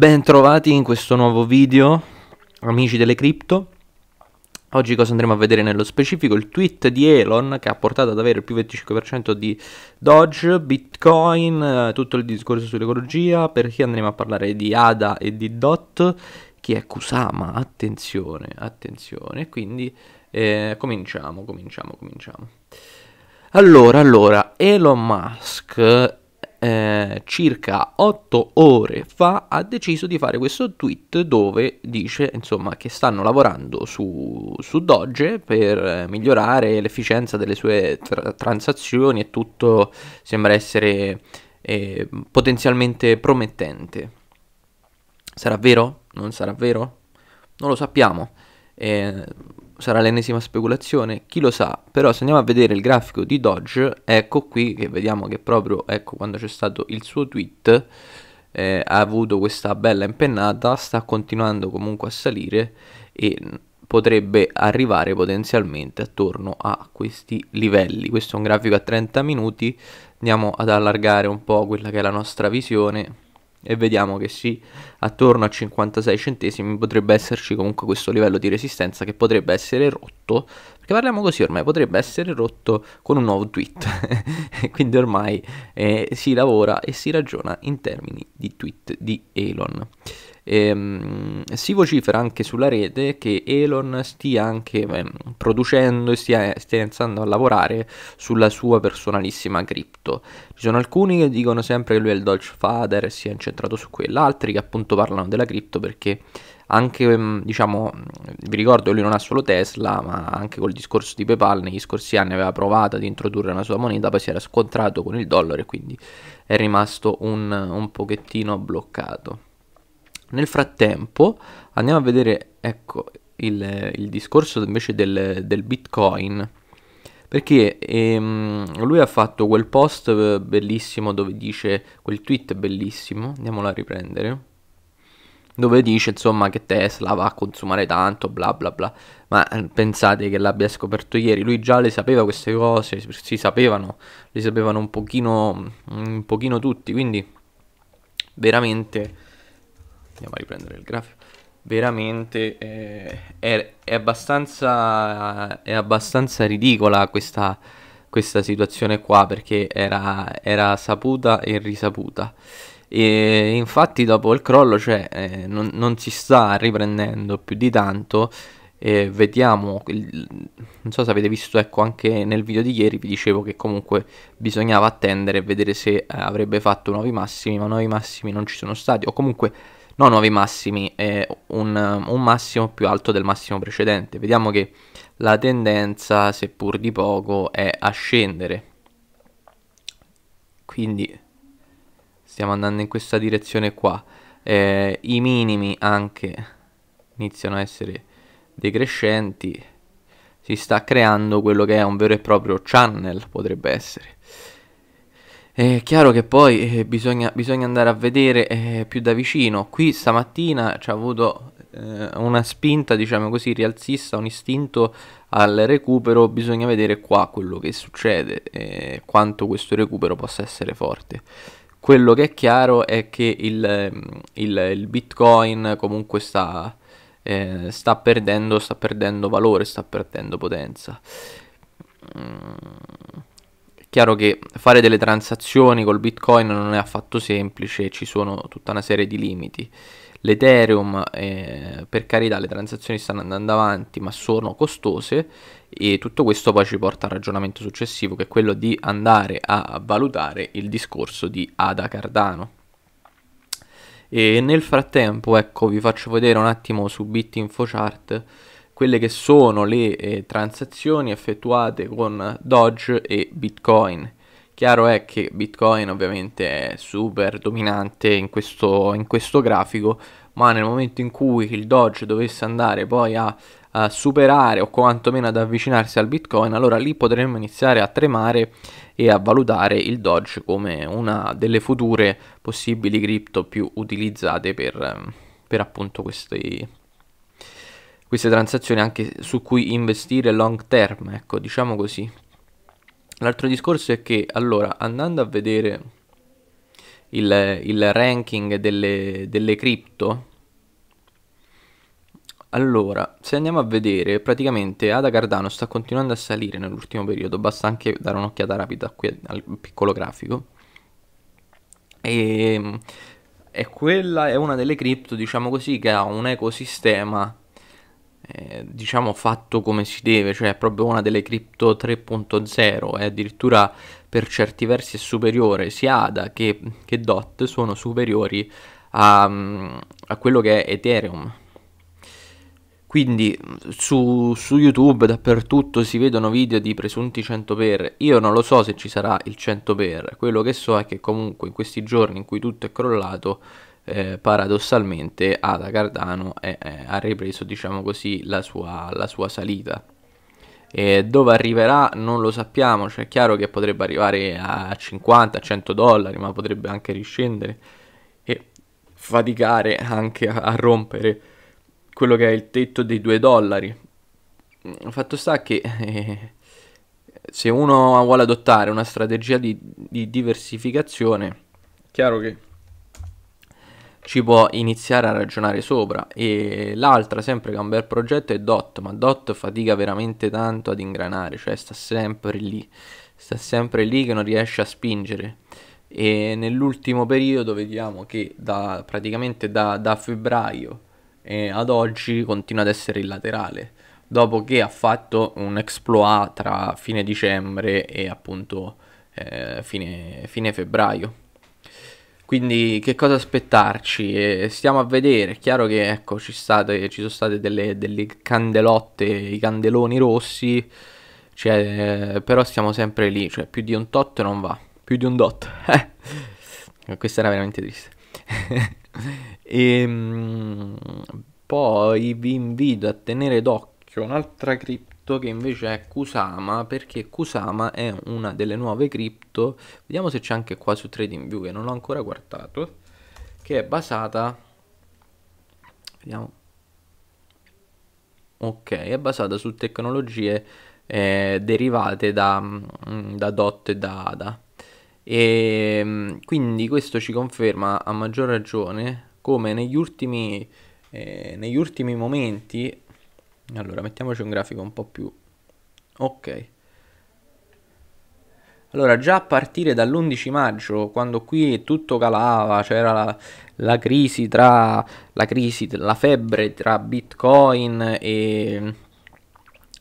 Bentrovati in questo nuovo video, amici delle cripto. Oggi cosa andremo a vedere nello specifico? Il tweet di Elon che ha portato ad avere il più 25% di Doge, Bitcoin, eh, tutto il discorso sull'ecologia, perché andremo a parlare di ADA e di DOT, chi è Kusama, attenzione, attenzione, quindi eh, cominciamo, cominciamo, cominciamo. Allora, allora, Elon Musk eh, circa 8 ore fa ha deciso di fare questo tweet dove dice insomma, che stanno lavorando su, su Doge per eh, migliorare l'efficienza delle sue tra- transazioni e tutto sembra essere eh, potenzialmente promettente. Sarà vero? Non sarà vero? Non lo sappiamo. Eh, sarà l'ennesima speculazione, chi lo sa, però se andiamo a vedere il grafico di Dodge, ecco qui che vediamo che proprio ecco, quando c'è stato il suo tweet eh, ha avuto questa bella impennata, sta continuando comunque a salire e potrebbe arrivare potenzialmente attorno a questi livelli. Questo è un grafico a 30 minuti, andiamo ad allargare un po' quella che è la nostra visione e vediamo che sì, attorno a 56 centesimi potrebbe esserci comunque questo livello di resistenza che potrebbe essere rotto, perché parliamo così ormai, potrebbe essere rotto con un nuovo tweet, quindi ormai eh, si lavora e si ragiona in termini di tweet di Elon. Ehm, si vocifera anche sulla rete che Elon stia anche eh, producendo e stia, stia, iniziando a lavorare sulla sua personalissima cripto. Ci sono alcuni che dicono sempre che lui è il Dolce Father e si è incentrato su quella, altri che appunto parlano della cripto perché anche ehm, diciamo vi ricordo che lui non ha solo Tesla ma anche col discorso di PayPal negli scorsi anni aveva provato ad introdurre una sua moneta poi si era scontrato con il dollaro e quindi è rimasto un, un pochettino bloccato nel frattempo andiamo a vedere ecco, il, il discorso invece del, del Bitcoin perché ehm, lui ha fatto quel post bellissimo dove dice quel tweet bellissimo, andiamolo a riprendere, dove dice insomma che Tesla va a consumare tanto, bla bla bla, ma eh, pensate che l'abbia scoperto ieri, lui già le sapeva queste cose, si sapevano, le sapevano un pochino, un pochino tutti, quindi veramente andiamo a riprendere il grafico, veramente eh, è, è, abbastanza, è abbastanza ridicola questa, questa situazione qua perché era, era saputa e risaputa. E infatti dopo il crollo cioè, eh, non, non, si sta riprendendo più di tanto. Eh, vediamo, il, non so se avete visto, ecco anche nel video di ieri vi dicevo che comunque bisognava attendere e vedere se eh, avrebbe fatto nuovi massimi, ma nuovi massimi non ci sono stati o comunque no nuovi massimi, è un, un massimo più alto del massimo precedente. Vediamo che la tendenza, seppur di poco, è a scendere. Quindi stiamo andando in questa direzione qua. Eh, I minimi anche iniziano a essere decrescenti. Si sta creando quello che è un vero e proprio channel, potrebbe essere. È chiaro che poi eh, bisogna, bisogna, andare a vedere eh, più da vicino. Qui stamattina ci ha avuto eh, una spinta, diciamo così, rialzista, un istinto al recupero. Bisogna vedere qua quello che succede, eh, quanto questo recupero possa essere forte. Quello che è chiaro è che il, ehm, il, il Bitcoin comunque sta, eh, sta, perdendo, sta perdendo valore, sta perdendo potenza. Mm Chiaro che fare delle transazioni col Bitcoin non è affatto semplice, ci sono tutta una serie di limiti. L'Ethereum, eh, per carità, le transazioni stanno andando avanti, ma sono costose e tutto questo poi ci porta al ragionamento successivo, che è quello di andare a valutare il discorso di Ada Cardano. E nel frattempo, ecco, vi faccio vedere un attimo su Bitinfochart quelle che sono le eh, transazioni effettuate con Doge e Bitcoin. Chiaro è che Bitcoin ovviamente è super dominante in questo, in questo grafico, ma nel momento in cui il Doge dovesse andare poi a, a, superare o quantomeno ad avvicinarsi al Bitcoin, allora lì potremmo iniziare a tremare e a valutare il Doge come una delle future possibili cripto più utilizzate per, per appunto questi, queste transazioni anche su cui investire long term, ecco, diciamo così. L'altro discorso è che, allora, andando a vedere il, il ranking delle, delle cripto, allora, se andiamo a vedere, praticamente Ada Cardano sta continuando a salire nell'ultimo periodo, basta anche dare un'occhiata rapida qui al piccolo grafico. E, ehm, e quella è una delle cripto, diciamo così, che ha un ecosistema eh, diciamo fatto come si deve, cioè è proprio una delle cripto 3.0, è addirittura per certi versi è superiore, sia ADA che, che DOT sono superiori a, a, quello che è Ethereum. Quindi su, su, YouTube dappertutto si vedono video di presunti 100 per. Io non lo so se ci sarà il 100 per. Quello che so è che comunque in questi giorni in cui tutto è crollato eh, paradossalmente Ada Cardano è, è, ha ripreso diciamo così la sua, la sua salita e dove arriverà non lo sappiamo, cioè è chiaro che potrebbe arrivare a 50-100 dollari, ma potrebbe anche riscendere e faticare anche a rompere quello che è il tetto dei 2 dollari. Il fatto sta che eh, se uno vuole adottare una strategia di, di diversificazione, chiaro che ci può iniziare a ragionare sopra e l'altra sempre che è un bel progetto è Dot ma Dot fatica veramente tanto ad ingranare cioè sta sempre lì sta sempre lì che non riesce a spingere e nell'ultimo periodo vediamo che da, praticamente da, da febbraio eh, ad oggi continua ad essere il laterale dopo che ha fatto un exploit tra fine dicembre e appunto eh, fine, fine febbraio quindi che cosa aspettarci? E stiamo a vedere, è chiaro che ecco, ci, state, ci sono state delle, delle, candelotte, i candeloni rossi, cioè, però stiamo sempre lì, cioè più di un tot non va, più di un dot. Questa era veramente triste. e, ehm, poi vi invito a tenere d'occhio un'altra cripta cripto che invece è Kusama perché Kusama è una delle nuove cripto vediamo se c'è anche qua su TradingView che non ho ancora guardato che è basata vediamo ok è basata su tecnologie eh, derivate da, mm, da DOT e da ADA e ehm, quindi questo ci conferma a maggior ragione come negli ultimi eh, negli ultimi momenti allora, mettiamoci un grafico un po' più... Ok. Allora, già a partire dall'11 maggio, quando qui tutto calava, c'era la, la, crisi tra la crisi, la febbre tra Bitcoin e,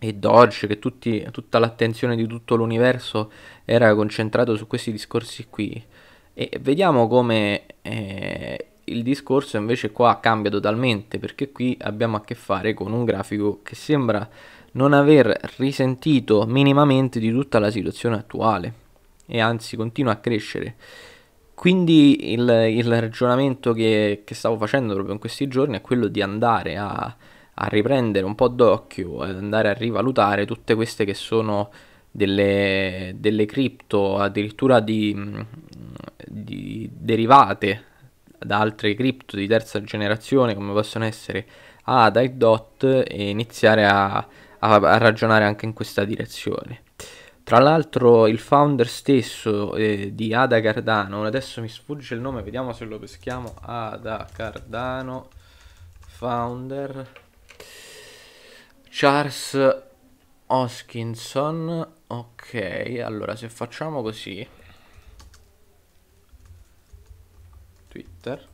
e Doge, che tutti, tutta l'attenzione di tutto l'universo era concentrata su questi discorsi qui. E vediamo come eh, il discorso invece qua cambia totalmente perché qui abbiamo a che fare con un grafico che sembra non aver risentito minimamente di tutta la situazione attuale e anzi continua a crescere. Quindi il, il ragionamento che, che, stavo facendo proprio in questi giorni è quello di andare a, a riprendere un po' d'occhio, ad andare a rivalutare tutte queste che sono delle, delle cripto, addirittura di, di derivate da altre cripto di terza generazione come possono essere ADA e DOT e iniziare a, a, a ragionare anche in questa direzione. Tra l'altro il founder stesso eh, di Ada Cardano, adesso mi sfugge il nome, vediamo se lo peschiamo, Ada Cardano, founder, Charles Hoskinson, ok, allora se facciamo così, Twitter.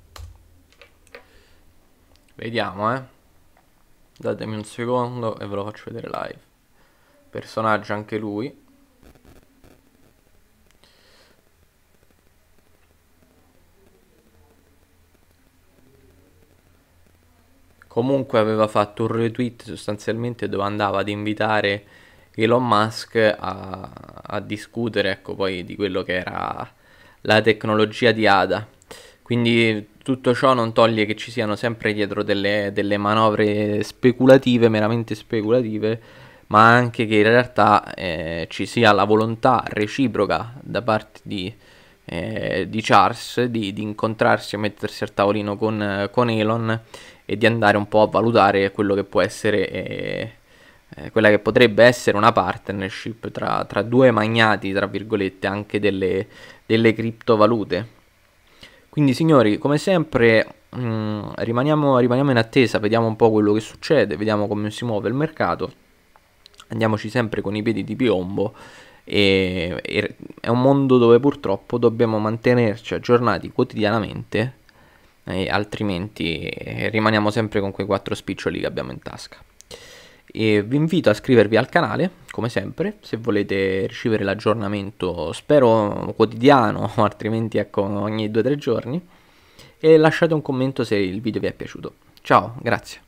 Vediamo, eh. Datemi un secondo e ve lo faccio vedere live. Personaggio anche lui. Comunque aveva fatto un retweet sostanzialmente dove andava ad invitare Elon Musk a, a discutere ecco, poi di quello che era la tecnologia di Ada. Quindi tutto ciò non toglie che ci siano sempre dietro delle, delle manovre speculative, meramente speculative, ma anche che in realtà eh, ci sia la volontà reciproca da parte di, eh, di Charles di, di, incontrarsi e mettersi al tavolino con, con, Elon e di andare un po' a valutare quello che può essere, eh, eh quella che potrebbe essere una partnership tra, tra due magnati, tra virgolette, anche delle, delle criptovalute. Quindi signori, come sempre mh, mm, rimaniamo, rimaniamo in attesa, vediamo un po' quello che succede, vediamo come si muove il mercato. Andiamoci sempre con i piedi di piombo e, e, è un mondo dove purtroppo dobbiamo mantenerci aggiornati quotidianamente eh, altrimenti rimaniamo sempre con quei quattro spiccioli che abbiamo in tasca. E vi invito a iscrivervi al canale, come sempre, se volete ricevere l'aggiornamento, spero quotidiano, altrimenti ecco ogni 2-3 giorni. E lasciate un commento se il video vi è piaciuto. Ciao, grazie.